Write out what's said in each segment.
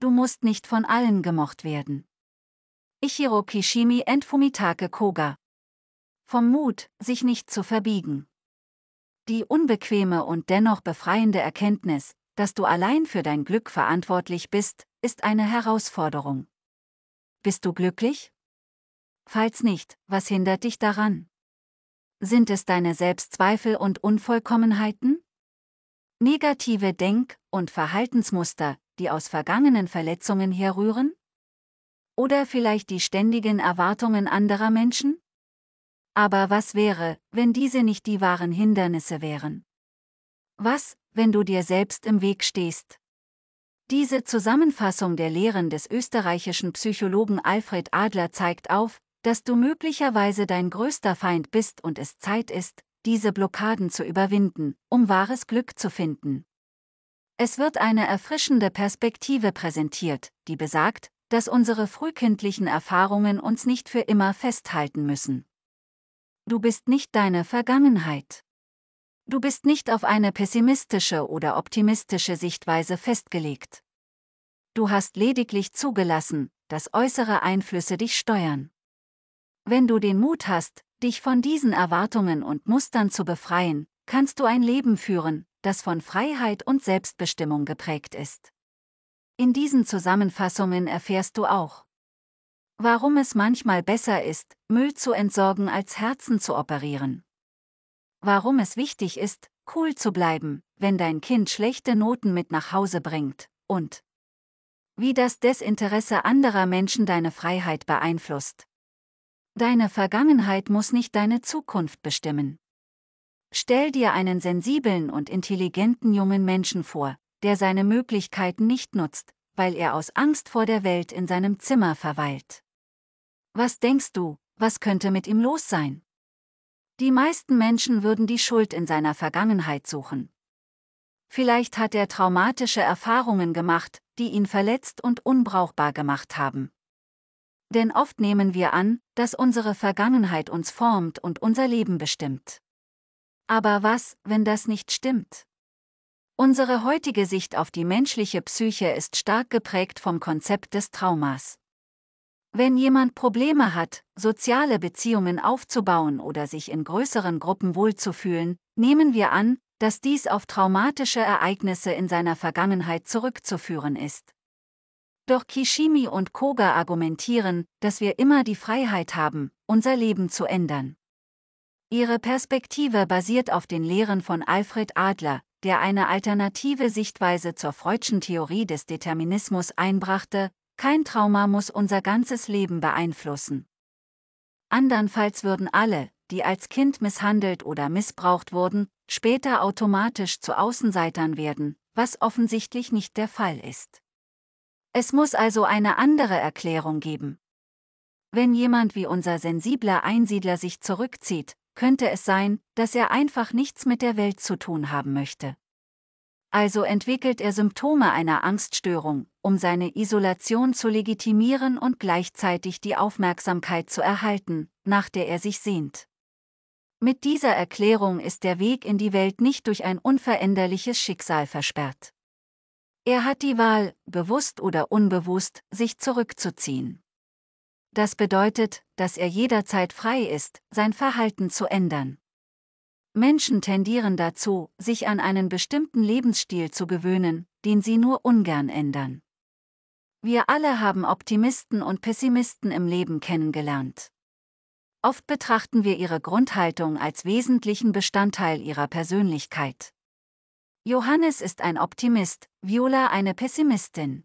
du musst nicht von allen gemocht werden. Ichiro Kishimi and Fumitake Koga. Vom Mut, sich nicht zu verbiegen. Die unbequeme und dennoch befreiende Erkenntnis, dass du allein für dein Glück verantwortlich bist, ist eine Herausforderung. Bist du glücklich? Falls nicht, was hindert dich daran? Sind es deine Selbstzweifel und Unvollkommenheiten? Negative Denk- und Verhaltensmuster, die aus vergangenen Verletzungen herrühren? Oder vielleicht die ständigen Erwartungen anderer Menschen? Aber was wäre, wenn diese nicht die wahren Hindernisse wären? Was, wenn du dir selbst im Weg stehst? Diese Zusammenfassung der Lehren des österreichischen Psychologen Alfred Adler zeigt auf, dass du möglicherweise dein größter Feind bist und es Zeit ist, diese Blockaden zu überwinden, um wahres Glück zu finden. Es wird eine erfrischende Perspektive präsentiert, die besagt, dass unsere frühkindlichen Erfahrungen uns nicht für immer festhalten müssen. Du bist nicht deine Vergangenheit. Du bist nicht auf eine pessimistische oder optimistische Sichtweise festgelegt. Du hast lediglich zugelassen, dass äußere Einflüsse dich steuern. Wenn du den Mut hast, dich von diesen Erwartungen und Mustern zu befreien, kannst du ein Leben führen, das von Freiheit und Selbstbestimmung geprägt ist. In diesen Zusammenfassungen erfährst du auch, warum es manchmal besser ist, Müll zu entsorgen als Herzen zu operieren. Warum es wichtig ist, cool zu bleiben, wenn dein Kind schlechte Noten mit nach Hause bringt, und wie das Desinteresse anderer Menschen deine Freiheit beeinflusst. Deine Vergangenheit muss nicht deine Zukunft bestimmen. Stell dir einen sensiblen und intelligenten jungen Menschen vor, der seine Möglichkeiten nicht nutzt, weil er aus Angst vor der Welt in seinem Zimmer verweilt. Was denkst du, was könnte mit ihm los sein? Die meisten Menschen würden die Schuld in seiner Vergangenheit suchen. Vielleicht hat er traumatische Erfahrungen gemacht, die ihn verletzt und unbrauchbar gemacht haben. Denn oft nehmen wir an, dass unsere Vergangenheit uns formt und unser Leben bestimmt. Aber was, wenn das nicht stimmt? Unsere heutige Sicht auf die menschliche Psyche ist stark geprägt vom Konzept des Traumas. Wenn jemand Probleme hat, soziale Beziehungen aufzubauen oder sich in größeren Gruppen wohlzufühlen, nehmen wir an, dass dies auf traumatische Ereignisse in seiner Vergangenheit zurückzuführen ist. Doch Kishimi und Koga argumentieren, dass wir immer die Freiheit haben, unser Leben zu ändern. Ihre Perspektive basiert auf den Lehren von Alfred Adler, der eine alternative Sichtweise zur freudschen Theorie des Determinismus einbrachte, kein Trauma muss unser ganzes Leben beeinflussen. Andernfalls würden alle, die als Kind misshandelt oder missbraucht wurden, später automatisch zu Außenseitern werden, was offensichtlich nicht der Fall ist. Es muss also eine andere Erklärung geben. Wenn jemand wie unser sensibler Einsiedler sich zurückzieht, könnte es sein, dass er einfach nichts mit der Welt zu tun haben möchte. Also entwickelt er Symptome einer Angststörung, um seine Isolation zu legitimieren und gleichzeitig die Aufmerksamkeit zu erhalten, nach der er sich sehnt. Mit dieser Erklärung ist der Weg in die Welt nicht durch ein unveränderliches Schicksal versperrt. Er hat die Wahl, bewusst oder unbewusst, sich zurückzuziehen. Das bedeutet, dass er jederzeit frei ist, sein Verhalten zu ändern. Menschen tendieren dazu, sich an einen bestimmten Lebensstil zu gewöhnen, den sie nur ungern ändern. Wir alle haben Optimisten und Pessimisten im Leben kennengelernt. Oft betrachten wir ihre Grundhaltung als wesentlichen Bestandteil ihrer Persönlichkeit. Johannes ist ein Optimist, Viola eine Pessimistin.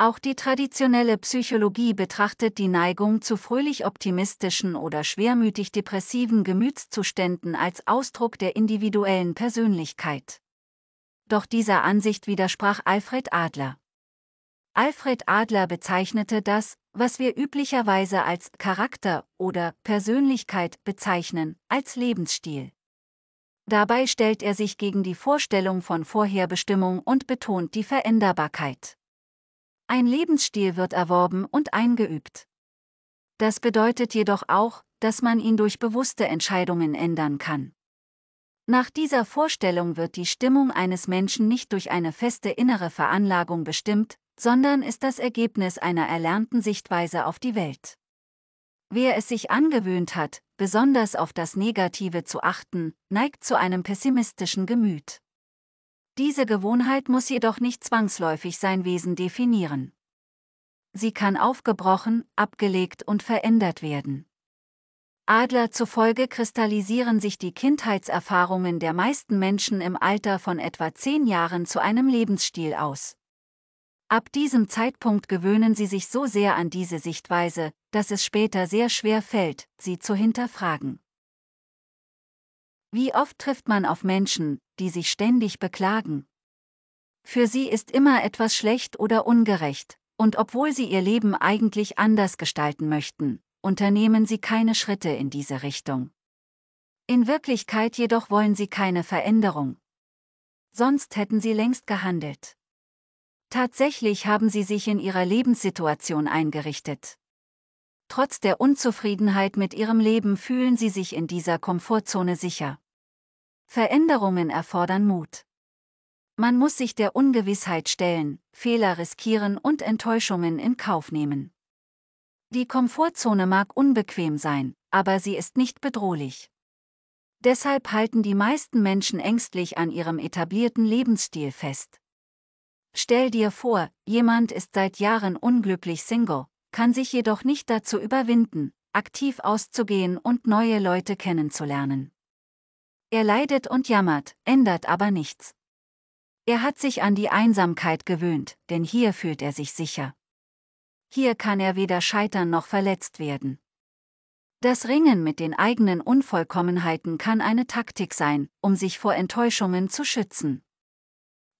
Auch die traditionelle Psychologie betrachtet die Neigung zu fröhlich-optimistischen oder schwermütig-depressiven Gemütszuständen als Ausdruck der individuellen Persönlichkeit. Doch dieser Ansicht widersprach Alfred Adler. Alfred Adler bezeichnete das, was wir üblicherweise als Charakter oder Persönlichkeit bezeichnen, als Lebensstil. Dabei stellt er sich gegen die Vorstellung von Vorherbestimmung und betont die Veränderbarkeit. Ein Lebensstil wird erworben und eingeübt. Das bedeutet jedoch auch, dass man ihn durch bewusste Entscheidungen ändern kann. Nach dieser Vorstellung wird die Stimmung eines Menschen nicht durch eine feste innere Veranlagung bestimmt, sondern ist das Ergebnis einer erlernten Sichtweise auf die Welt. Wer es sich angewöhnt hat, besonders auf das Negative zu achten, neigt zu einem pessimistischen Gemüt. Diese Gewohnheit muss jedoch nicht zwangsläufig sein Wesen definieren. Sie kann aufgebrochen, abgelegt und verändert werden. Adler zufolge kristallisieren sich die Kindheitserfahrungen der meisten Menschen im Alter von etwa zehn Jahren zu einem Lebensstil aus. Ab diesem Zeitpunkt gewöhnen sie sich so sehr an diese Sichtweise, dass es später sehr schwer fällt, sie zu hinterfragen. Wie oft trifft man auf Menschen, die sich ständig beklagen. Für sie ist immer etwas schlecht oder ungerecht, und obwohl sie ihr Leben eigentlich anders gestalten möchten, unternehmen sie keine Schritte in diese Richtung. In Wirklichkeit jedoch wollen sie keine Veränderung. Sonst hätten sie längst gehandelt. Tatsächlich haben sie sich in ihrer Lebenssituation eingerichtet. Trotz der Unzufriedenheit mit ihrem Leben fühlen sie sich in dieser Komfortzone sicher. Veränderungen erfordern Mut. Man muss sich der Ungewissheit stellen, Fehler riskieren und Enttäuschungen in Kauf nehmen. Die Komfortzone mag unbequem sein, aber sie ist nicht bedrohlich. Deshalb halten die meisten Menschen ängstlich an ihrem etablierten Lebensstil fest. Stell dir vor, jemand ist seit Jahren unglücklich Single, kann sich jedoch nicht dazu überwinden, aktiv auszugehen und neue Leute kennenzulernen. Er leidet und jammert, ändert aber nichts. Er hat sich an die Einsamkeit gewöhnt, denn hier fühlt er sich sicher. Hier kann er weder scheitern noch verletzt werden. Das Ringen mit den eigenen Unvollkommenheiten kann eine Taktik sein, um sich vor Enttäuschungen zu schützen.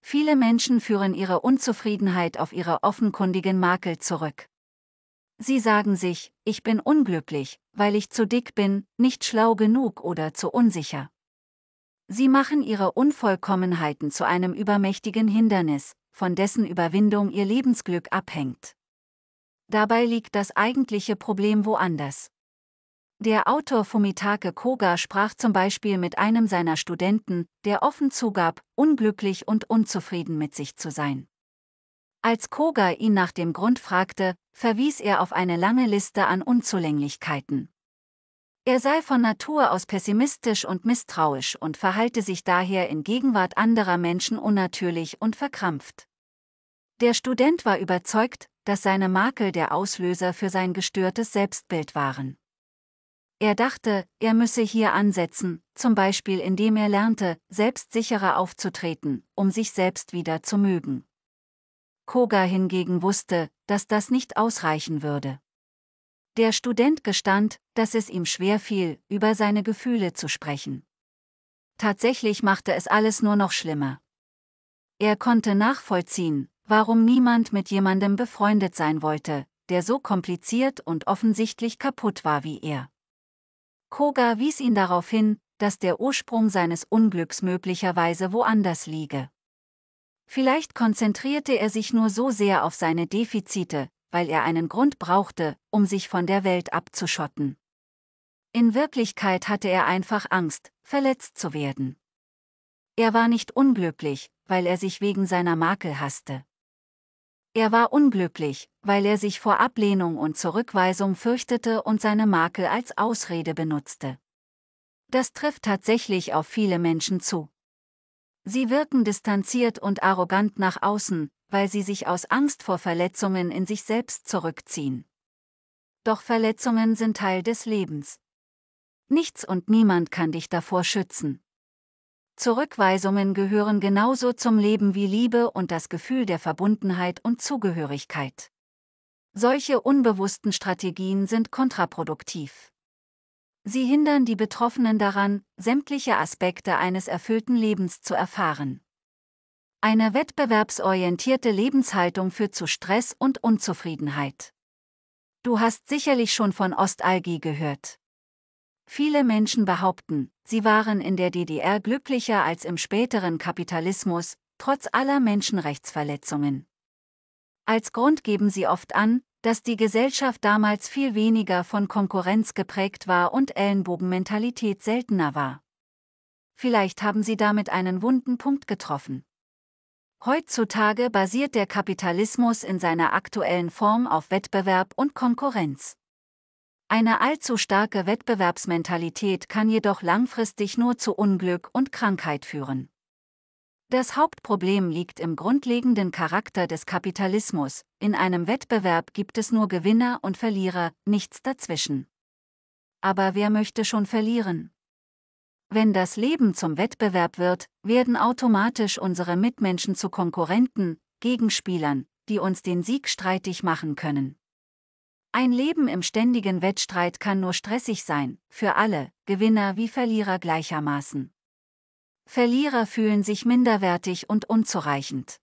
Viele Menschen führen ihre Unzufriedenheit auf ihre offenkundigen Makel zurück. Sie sagen sich, ich bin unglücklich, weil ich zu dick bin, nicht schlau genug oder zu unsicher. Sie machen ihre Unvollkommenheiten zu einem übermächtigen Hindernis, von dessen Überwindung ihr Lebensglück abhängt. Dabei liegt das eigentliche Problem woanders. Der Autor Fumitake Koga sprach zum Beispiel mit einem seiner Studenten, der offen zugab, unglücklich und unzufrieden mit sich zu sein. Als Koga ihn nach dem Grund fragte, verwies er auf eine lange Liste an Unzulänglichkeiten. Er sei von Natur aus pessimistisch und misstrauisch und verhalte sich daher in Gegenwart anderer Menschen unnatürlich und verkrampft. Der Student war überzeugt, dass seine Makel der Auslöser für sein gestörtes Selbstbild waren. Er dachte, er müsse hier ansetzen, zum Beispiel indem er lernte, selbstsicherer aufzutreten, um sich selbst wieder zu mögen. Koga hingegen wusste, dass das nicht ausreichen würde. Der Student gestand, dass es ihm schwer fiel, über seine Gefühle zu sprechen. Tatsächlich machte es alles nur noch schlimmer. Er konnte nachvollziehen, warum niemand mit jemandem befreundet sein wollte, der so kompliziert und offensichtlich kaputt war wie er. Koga wies ihn darauf hin, dass der Ursprung seines Unglücks möglicherweise woanders liege. Vielleicht konzentrierte er sich nur so sehr auf seine Defizite, weil er einen Grund brauchte, um sich von der Welt abzuschotten. In Wirklichkeit hatte er einfach Angst, verletzt zu werden. Er war nicht unglücklich, weil er sich wegen seiner Makel hasste. Er war unglücklich, weil er sich vor Ablehnung und Zurückweisung fürchtete und seine Makel als Ausrede benutzte. Das trifft tatsächlich auf viele Menschen zu. Sie wirken distanziert und arrogant nach außen, weil sie sich aus Angst vor Verletzungen in sich selbst zurückziehen. Doch Verletzungen sind Teil des Lebens. Nichts und niemand kann dich davor schützen. Zurückweisungen gehören genauso zum Leben wie Liebe und das Gefühl der Verbundenheit und Zugehörigkeit. Solche unbewussten Strategien sind kontraproduktiv. Sie hindern die Betroffenen daran, sämtliche Aspekte eines erfüllten Lebens zu erfahren. Eine wettbewerbsorientierte Lebenshaltung führt zu Stress und Unzufriedenheit. Du hast sicherlich schon von Ostalgie gehört. Viele Menschen behaupten, sie waren in der DDR glücklicher als im späteren Kapitalismus, trotz aller Menschenrechtsverletzungen. Als Grund geben sie oft an, dass die Gesellschaft damals viel weniger von Konkurrenz geprägt war und Ellenbogenmentalität seltener war. Vielleicht haben sie damit einen wunden Punkt getroffen. Heutzutage basiert der Kapitalismus in seiner aktuellen Form auf Wettbewerb und Konkurrenz. Eine allzu starke Wettbewerbsmentalität kann jedoch langfristig nur zu Unglück und Krankheit führen. Das Hauptproblem liegt im grundlegenden Charakter des Kapitalismus, in einem Wettbewerb gibt es nur Gewinner und Verlierer, nichts dazwischen. Aber wer möchte schon verlieren? Wenn das Leben zum Wettbewerb wird, werden automatisch unsere Mitmenschen zu Konkurrenten, Gegenspielern, die uns den Sieg streitig machen können. Ein Leben im ständigen Wettstreit kann nur stressig sein, für alle, Gewinner wie Verlierer gleichermaßen. Verlierer fühlen sich minderwertig und unzureichend.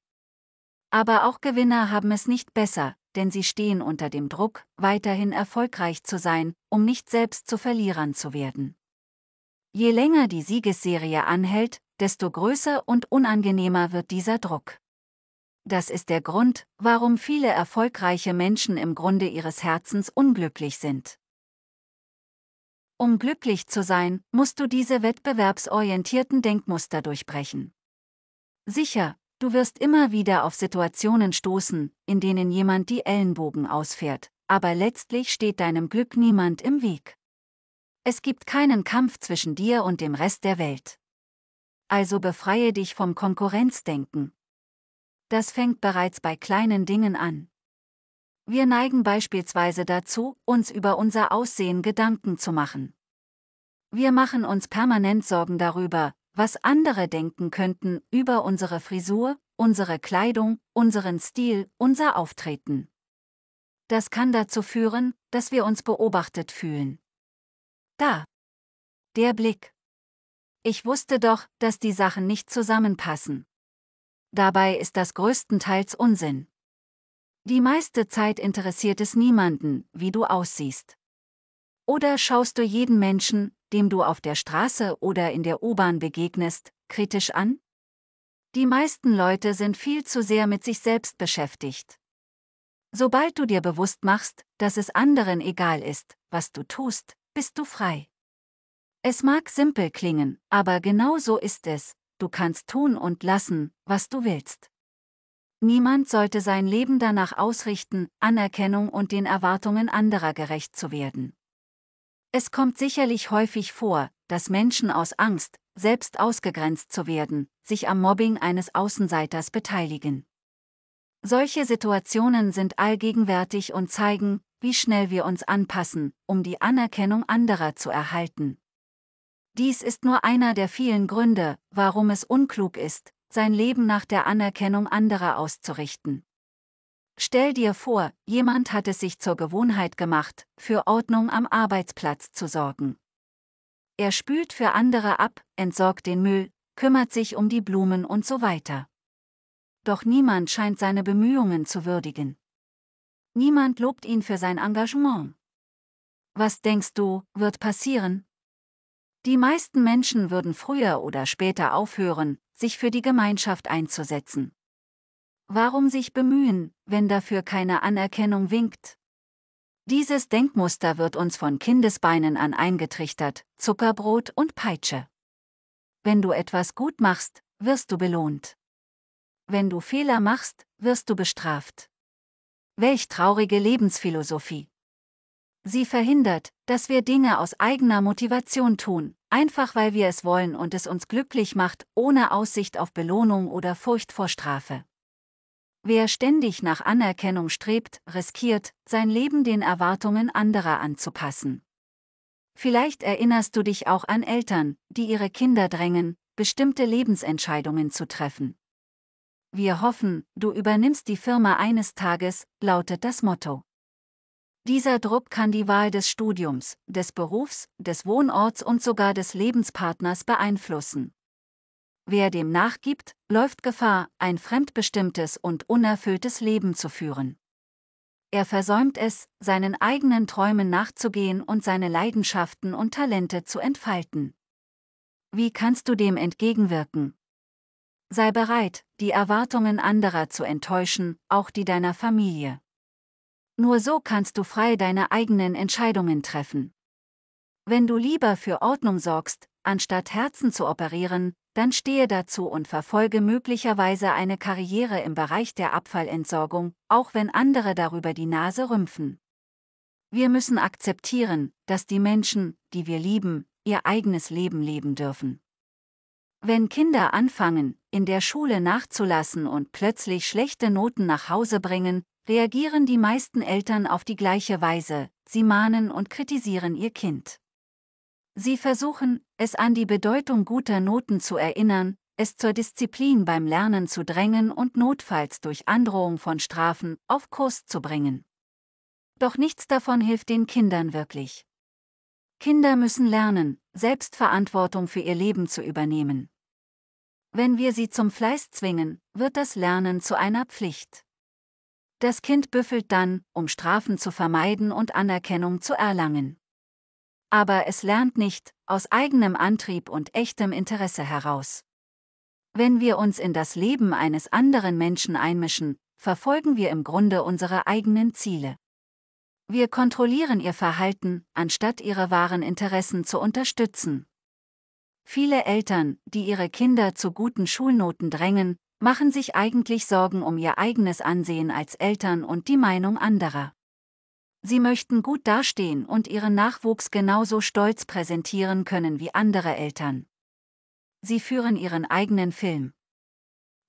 Aber auch Gewinner haben es nicht besser, denn sie stehen unter dem Druck, weiterhin erfolgreich zu sein, um nicht selbst zu Verlierern zu werden. Je länger die Siegesserie anhält, desto größer und unangenehmer wird dieser Druck. Das ist der Grund, warum viele erfolgreiche Menschen im Grunde ihres Herzens unglücklich sind. Um glücklich zu sein, musst du diese wettbewerbsorientierten Denkmuster durchbrechen. Sicher, du wirst immer wieder auf Situationen stoßen, in denen jemand die Ellenbogen ausfährt, aber letztlich steht deinem Glück niemand im Weg. Es gibt keinen Kampf zwischen dir und dem Rest der Welt. Also befreie dich vom Konkurrenzdenken. Das fängt bereits bei kleinen Dingen an. Wir neigen beispielsweise dazu, uns über unser Aussehen Gedanken zu machen. Wir machen uns permanent Sorgen darüber, was andere denken könnten über unsere Frisur, unsere Kleidung, unseren Stil, unser Auftreten. Das kann dazu führen, dass wir uns beobachtet fühlen. Da. Der Blick. Ich wusste doch, dass die Sachen nicht zusammenpassen. Dabei ist das größtenteils Unsinn. Die meiste Zeit interessiert es niemanden, wie du aussiehst. Oder schaust du jeden Menschen, dem du auf der Straße oder in der U-Bahn begegnest, kritisch an? Die meisten Leute sind viel zu sehr mit sich selbst beschäftigt. Sobald du dir bewusst machst, dass es anderen egal ist, was du tust, bist du frei. Es mag simpel klingen, aber genau so ist es, du kannst tun und lassen, was du willst. Niemand sollte sein Leben danach ausrichten, Anerkennung und den Erwartungen anderer gerecht zu werden. Es kommt sicherlich häufig vor, dass Menschen aus Angst, selbst ausgegrenzt zu werden, sich am Mobbing eines Außenseiters beteiligen. Solche Situationen sind allgegenwärtig und zeigen, wie schnell wir uns anpassen, um die Anerkennung anderer zu erhalten. Dies ist nur einer der vielen Gründe, warum es unklug ist, sein Leben nach der Anerkennung anderer auszurichten. Stell dir vor, jemand hat es sich zur Gewohnheit gemacht, für Ordnung am Arbeitsplatz zu sorgen. Er spült für andere ab, entsorgt den Müll, kümmert sich um die Blumen und so weiter. Doch niemand scheint seine Bemühungen zu würdigen. Niemand lobt ihn für sein Engagement. Was denkst du, wird passieren? Die meisten Menschen würden früher oder später aufhören, sich für die Gemeinschaft einzusetzen. Warum sich bemühen, wenn dafür keine Anerkennung winkt? Dieses Denkmuster wird uns von Kindesbeinen an eingetrichtert, Zuckerbrot und Peitsche. Wenn du etwas gut machst, wirst du belohnt. Wenn du Fehler machst, wirst du bestraft. Welch traurige Lebensphilosophie. Sie verhindert, dass wir Dinge aus eigener Motivation tun, einfach weil wir es wollen und es uns glücklich macht, ohne Aussicht auf Belohnung oder Furcht vor Strafe. Wer ständig nach Anerkennung strebt, riskiert, sein Leben den Erwartungen anderer anzupassen. Vielleicht erinnerst du dich auch an Eltern, die ihre Kinder drängen, bestimmte Lebensentscheidungen zu treffen. Wir hoffen, du übernimmst die Firma eines Tages, lautet das Motto. Dieser Druck kann die Wahl des Studiums, des Berufs, des Wohnorts und sogar des Lebenspartners beeinflussen. Wer dem nachgibt, läuft Gefahr, ein fremdbestimmtes und unerfülltes Leben zu führen. Er versäumt es, seinen eigenen Träumen nachzugehen und seine Leidenschaften und Talente zu entfalten. Wie kannst du dem entgegenwirken? Sei bereit, die Erwartungen anderer zu enttäuschen, auch die deiner Familie. Nur so kannst du frei deine eigenen Entscheidungen treffen. Wenn du lieber für Ordnung sorgst, anstatt Herzen zu operieren, dann stehe dazu und verfolge möglicherweise eine Karriere im Bereich der Abfallentsorgung, auch wenn andere darüber die Nase rümpfen. Wir müssen akzeptieren, dass die Menschen, die wir lieben, ihr eigenes Leben leben dürfen. Wenn Kinder anfangen, in der Schule nachzulassen und plötzlich schlechte Noten nach Hause bringen, reagieren die meisten Eltern auf die gleiche Weise, sie mahnen und kritisieren ihr Kind. Sie versuchen, es an die Bedeutung guter Noten zu erinnern, es zur Disziplin beim Lernen zu drängen und notfalls durch Androhung von Strafen auf Kurs zu bringen. Doch nichts davon hilft den Kindern wirklich. Kinder müssen lernen, Selbstverantwortung für ihr Leben zu übernehmen. Wenn wir sie zum Fleiß zwingen, wird das Lernen zu einer Pflicht. Das Kind büffelt dann, um Strafen zu vermeiden und Anerkennung zu erlangen. Aber es lernt nicht, aus eigenem Antrieb und echtem Interesse heraus. Wenn wir uns in das Leben eines anderen Menschen einmischen, verfolgen wir im Grunde unsere eigenen Ziele. Wir kontrollieren ihr Verhalten, anstatt ihre wahren Interessen zu unterstützen. Viele Eltern, die ihre Kinder zu guten Schulnoten drängen, machen sich eigentlich Sorgen um ihr eigenes Ansehen als Eltern und die Meinung anderer. Sie möchten gut dastehen und ihren Nachwuchs genauso stolz präsentieren können wie andere Eltern. Sie führen ihren eigenen Film.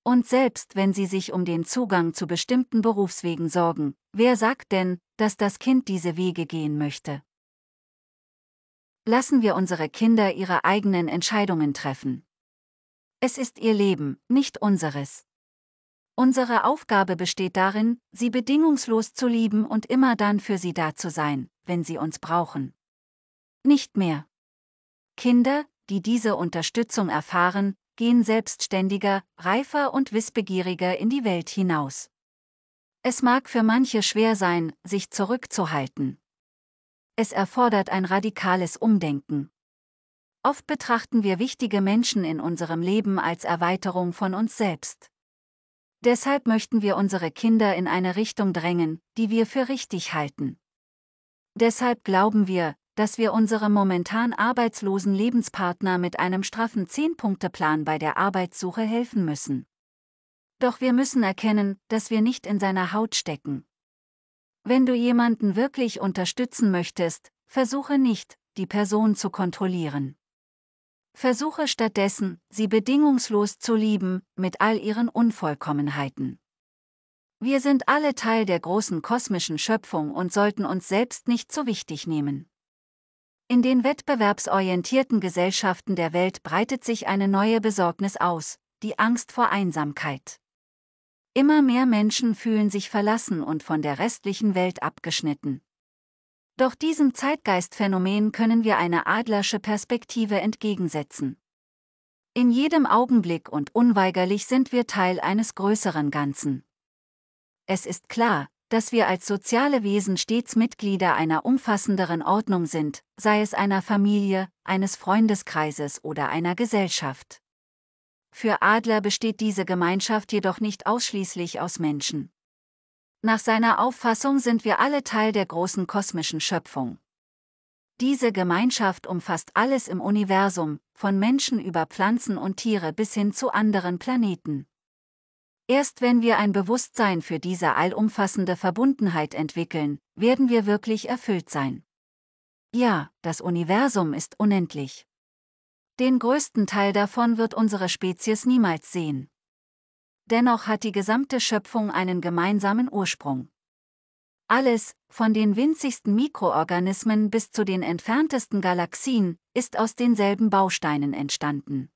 Und selbst wenn sie sich um den Zugang zu bestimmten Berufswegen sorgen, wer sagt denn, dass das Kind diese Wege gehen möchte? Lassen wir unsere Kinder ihre eigenen Entscheidungen treffen. Es ist ihr Leben, nicht unseres. Unsere Aufgabe besteht darin, sie bedingungslos zu lieben und immer dann für sie da zu sein, wenn sie uns brauchen. Nicht mehr. Kinder, die diese Unterstützung erfahren, gehen selbstständiger, reifer und wissbegieriger in die Welt hinaus. Es mag für manche schwer sein, sich zurückzuhalten es erfordert ein radikales Umdenken. Oft betrachten wir wichtige Menschen in unserem Leben als Erweiterung von uns selbst. Deshalb möchten wir unsere Kinder in eine Richtung drängen, die wir für richtig halten. Deshalb glauben wir, dass wir unserem momentan arbeitslosen Lebenspartner mit einem straffen Zehn-Punkte-Plan bei der Arbeitssuche helfen müssen. Doch wir müssen erkennen, dass wir nicht in seiner Haut stecken. Wenn du jemanden wirklich unterstützen möchtest, versuche nicht, die Person zu kontrollieren. Versuche stattdessen, sie bedingungslos zu lieben, mit all ihren Unvollkommenheiten. Wir sind alle Teil der großen kosmischen Schöpfung und sollten uns selbst nicht zu wichtig nehmen. In den wettbewerbsorientierten Gesellschaften der Welt breitet sich eine neue Besorgnis aus, die Angst vor Einsamkeit. Immer mehr Menschen fühlen sich verlassen und von der restlichen Welt abgeschnitten. Doch diesem Zeitgeistphänomen können wir eine adlersche Perspektive entgegensetzen. In jedem Augenblick und unweigerlich sind wir Teil eines größeren Ganzen. Es ist klar, dass wir als soziale Wesen stets Mitglieder einer umfassenderen Ordnung sind, sei es einer Familie, eines Freundeskreises oder einer Gesellschaft. Für Adler besteht diese Gemeinschaft jedoch nicht ausschließlich aus Menschen. Nach seiner Auffassung sind wir alle Teil der großen kosmischen Schöpfung. Diese Gemeinschaft umfasst alles im Universum, von Menschen über Pflanzen und Tiere bis hin zu anderen Planeten. Erst wenn wir ein Bewusstsein für diese allumfassende Verbundenheit entwickeln, werden wir wirklich erfüllt sein. Ja, das Universum ist unendlich. Den größten Teil davon wird unsere Spezies niemals sehen. Dennoch hat die gesamte Schöpfung einen gemeinsamen Ursprung. Alles, von den winzigsten Mikroorganismen bis zu den entferntesten Galaxien, ist aus denselben Bausteinen entstanden.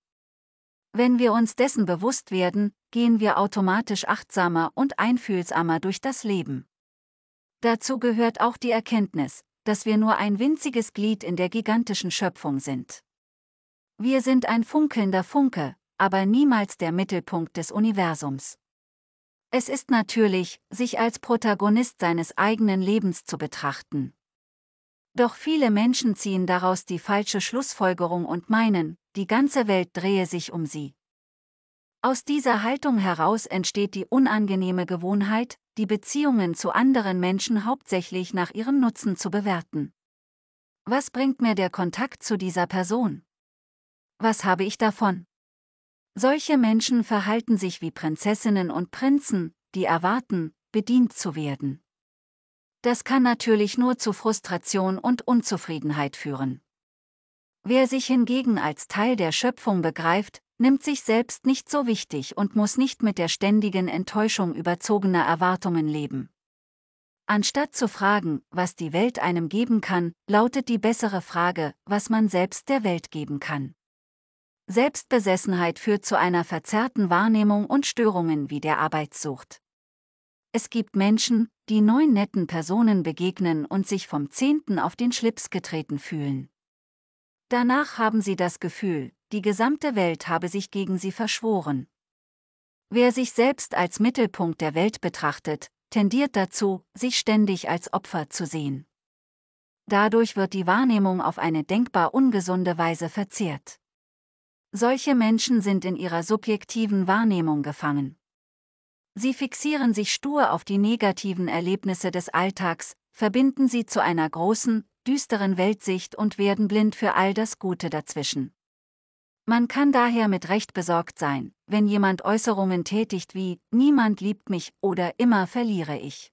Wenn wir uns dessen bewusst werden, gehen wir automatisch achtsamer und einfühlsamer durch das Leben. Dazu gehört auch die Erkenntnis, dass wir nur ein winziges Glied in der gigantischen Schöpfung sind. Wir sind ein funkelnder Funke, aber niemals der Mittelpunkt des Universums. Es ist natürlich, sich als Protagonist seines eigenen Lebens zu betrachten. Doch viele Menschen ziehen daraus die falsche Schlussfolgerung und meinen, die ganze Welt drehe sich um sie. Aus dieser Haltung heraus entsteht die unangenehme Gewohnheit, die Beziehungen zu anderen Menschen hauptsächlich nach ihrem Nutzen zu bewerten. Was bringt mir der Kontakt zu dieser Person? was habe ich davon? Solche Menschen verhalten sich wie Prinzessinnen und Prinzen, die erwarten, bedient zu werden. Das kann natürlich nur zu Frustration und Unzufriedenheit führen. Wer sich hingegen als Teil der Schöpfung begreift, nimmt sich selbst nicht so wichtig und muss nicht mit der ständigen Enttäuschung überzogener Erwartungen leben. Anstatt zu fragen, was die Welt einem geben kann, lautet die bessere Frage, was man selbst der Welt geben kann. Selbstbesessenheit führt zu einer verzerrten Wahrnehmung und Störungen wie der Arbeitssucht. Es gibt Menschen, die neun netten Personen begegnen und sich vom Zehnten auf den Schlips getreten fühlen. Danach haben sie das Gefühl, die gesamte Welt habe sich gegen sie verschworen. Wer sich selbst als Mittelpunkt der Welt betrachtet, tendiert dazu, sich ständig als Opfer zu sehen. Dadurch wird die Wahrnehmung auf eine denkbar ungesunde Weise verzehrt. Solche Menschen sind in ihrer subjektiven Wahrnehmung gefangen. Sie fixieren sich stur auf die negativen Erlebnisse des Alltags, verbinden sie zu einer großen, düsteren Weltsicht und werden blind für all das Gute dazwischen. Man kann daher mit Recht besorgt sein, wenn jemand Äußerungen tätigt wie Niemand liebt mich oder immer verliere ich.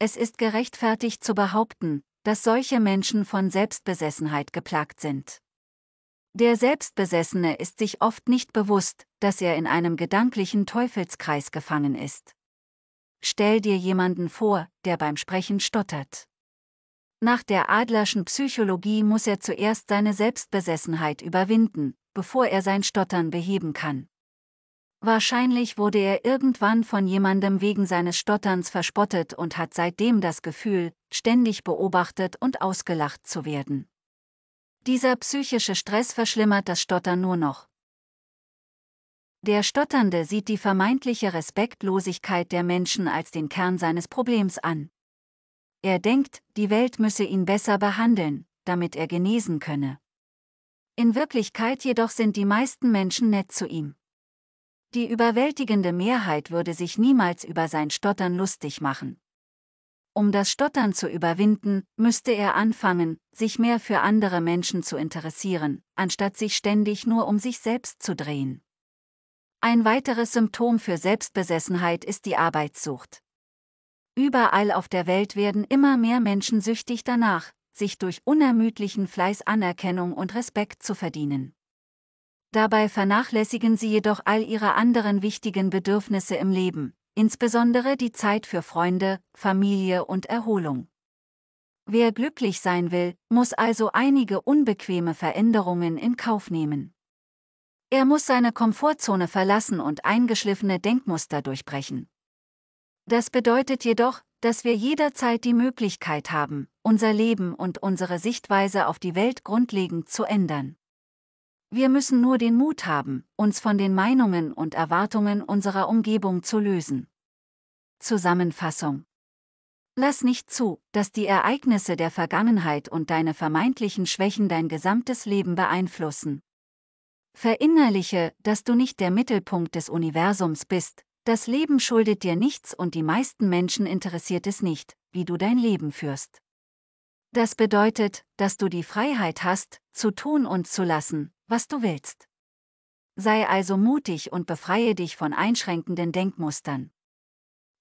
Es ist gerechtfertigt zu behaupten, dass solche Menschen von Selbstbesessenheit geplagt sind. Der Selbstbesessene ist sich oft nicht bewusst, dass er in einem gedanklichen Teufelskreis gefangen ist. Stell dir jemanden vor, der beim Sprechen stottert. Nach der Adlerschen Psychologie muss er zuerst seine Selbstbesessenheit überwinden, bevor er sein Stottern beheben kann. Wahrscheinlich wurde er irgendwann von jemandem wegen seines Stotterns verspottet und hat seitdem das Gefühl, ständig beobachtet und ausgelacht zu werden. Dieser psychische Stress verschlimmert das Stottern nur noch. Der Stotternde sieht die vermeintliche Respektlosigkeit der Menschen als den Kern seines Problems an. Er denkt, die Welt müsse ihn besser behandeln, damit er genesen könne. In Wirklichkeit jedoch sind die meisten Menschen nett zu ihm. Die überwältigende Mehrheit würde sich niemals über sein Stottern lustig machen. Um das Stottern zu überwinden, müsste er anfangen, sich mehr für andere Menschen zu interessieren, anstatt sich ständig nur um sich selbst zu drehen. Ein weiteres Symptom für Selbstbesessenheit ist die Arbeitssucht. Überall auf der Welt werden immer mehr Menschen süchtig danach, sich durch unermüdlichen Fleiß Anerkennung und Respekt zu verdienen. Dabei vernachlässigen sie jedoch all ihre anderen wichtigen Bedürfnisse im Leben, insbesondere die Zeit für Freunde, Familie und Erholung. Wer glücklich sein will, muss also einige unbequeme Veränderungen in Kauf nehmen. Er muss seine Komfortzone verlassen und eingeschliffene Denkmuster durchbrechen. Das bedeutet jedoch, dass wir jederzeit die Möglichkeit haben, unser Leben und unsere Sichtweise auf die Welt grundlegend zu ändern. Wir müssen nur den Mut haben, uns von den Meinungen und Erwartungen unserer Umgebung zu lösen. Zusammenfassung Lass nicht zu, dass die Ereignisse der Vergangenheit und deine vermeintlichen Schwächen dein gesamtes Leben beeinflussen. Verinnerliche, dass du nicht der Mittelpunkt des Universums bist, das Leben schuldet dir nichts und die meisten Menschen interessiert es nicht, wie du dein Leben führst. Das bedeutet, dass du die Freiheit hast, zu tun und zu lassen, was du willst. Sei also mutig und befreie dich von einschränkenden Denkmustern.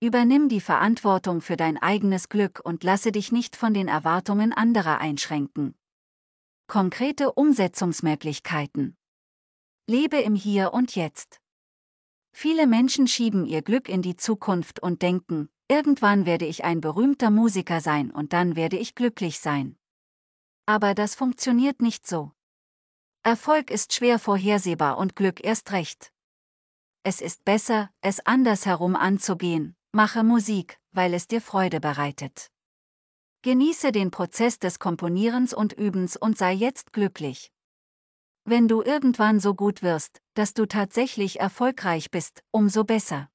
Übernimm die Verantwortung für dein eigenes Glück und lasse dich nicht von den Erwartungen anderer einschränken. Konkrete Umsetzungsmöglichkeiten. Lebe im Hier und Jetzt. Viele Menschen schieben ihr Glück in die Zukunft und denken, irgendwann werde ich ein berühmter Musiker sein und dann werde ich glücklich sein. Aber das funktioniert nicht so. Erfolg ist schwer vorhersehbar und Glück erst recht. Es ist besser, es andersherum anzugehen, mache Musik, weil es dir Freude bereitet. Genieße den Prozess des Komponierens und Übens und sei jetzt glücklich. Wenn du irgendwann so gut wirst, dass du tatsächlich erfolgreich bist, umso besser.